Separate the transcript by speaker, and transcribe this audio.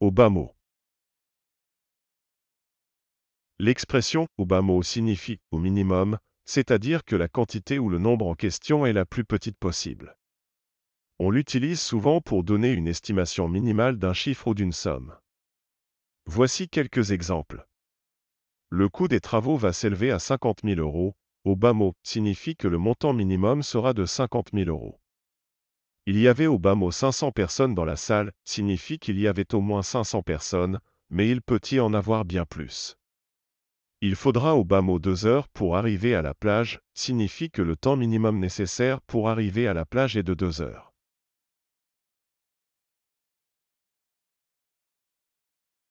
Speaker 1: au bas mot. L'expression au bas mot signifie au minimum, c'est-à-dire que la quantité ou le nombre en question est la plus petite possible. On l'utilise souvent pour donner une estimation minimale d'un chiffre ou d'une somme. Voici quelques exemples. Le coût des travaux va s'élever à 50 000 euros. Au bas mot signifie que le montant minimum sera de 50 000 euros. Il y avait au bas mot 500 personnes dans la salle, signifie qu'il y avait au moins 500 personnes, mais il peut y en avoir bien plus. Il faudra au bas mot 2 heures pour arriver à la plage, signifie que le temps minimum nécessaire pour arriver à la plage est de 2 heures.